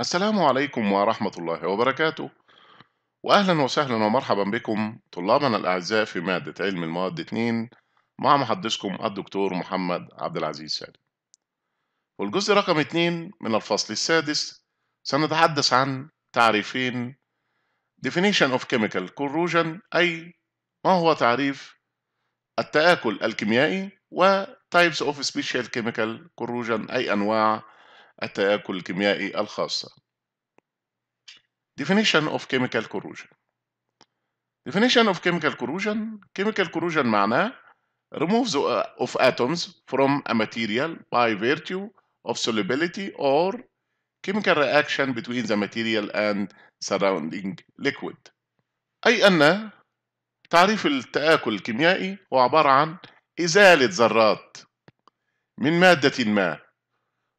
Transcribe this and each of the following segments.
السلام عليكم ورحمة الله وبركاته وأهلا وسهلا ومرحبا بكم طلابنا الأعزاء في مادة علم المواد 2 مع محدثكم الدكتور محمد عبد العزيز سالم والجزء رقم 2 من الفصل السادس سنتحدث عن تعريفين definition of chemical corrosion أي ما هو تعريف التآكل الكيميائي و types of special chemical corrosion أي أنواع التآكل الكيميائي الخاصة. Definition of chemical corrosion Definition of chemical corrosion Chemical corrosion معناه removes of atoms from a material by virtue of solubility or chemical reaction between the material and surrounding liquid أي أن تعريف التآكل الكيميائي هو عبارة عن إزالة ذرات من مادة ما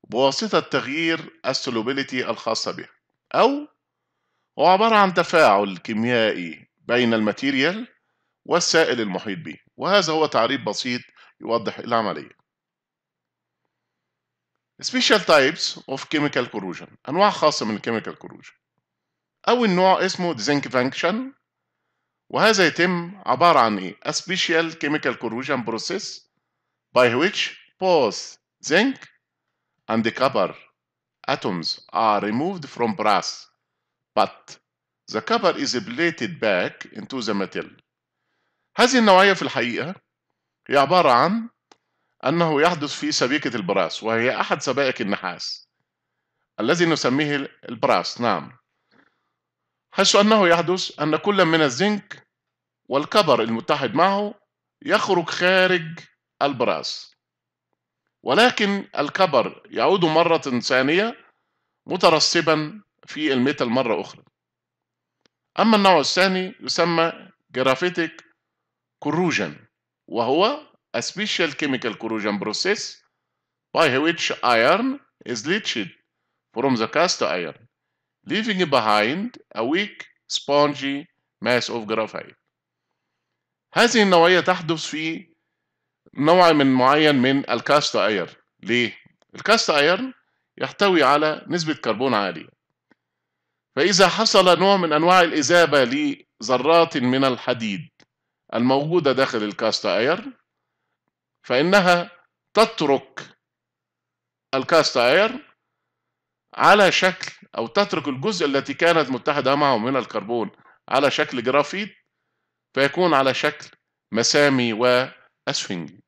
بواسطة تغيير السولوبيليتي الخاصة بها أو هو عبارة عن تفاعل كيميائي بين الماتيريال والسائل المحيط به وهذا هو تعريف بسيط يوضح العملية Special types of chemical corrosion أنواع خاصة من chemical corrosion أو النوع اسمه zinc function وهذا يتم عبارة عن إيه؟ A special chemical corrosion process by which both zinc and copper atoms are removed from brass, but the copper is plated back into the metal. هذه النوعية في الحقيقة هي عبارة عن أنه يحدث في سبيكة البراس وهي أحد سبائك النحاس الذي نسميه البراس نعم حيث أنه يحدث أن كل من الزنك والكبر المتحد معه يخرج خارج البراس ولكن الكبر يعود مرة ثانية مترسبا في الميتال مرة أخرى أما النوع الثاني يسمى جرافيتك كروجن وهو a special chemical corrosion process by which iron is leached from the cast iron leaving behind a weak spongy mass of graphite هذه النوعية تحدث في نوع من معين من الكاست اير ليه؟ الكاست ايرن يحتوي على نسبة كربون عالية فإذا حصل نوع من أنواع الإذابة لذرات من الحديد الموجودة داخل الكاست ايرن فإنها تترك الكاست ايرن على شكل أو تترك الجزء التي كانت متحدة معه من الكربون على شكل جرافيت فيكون على شكل مسامي وأسفنجي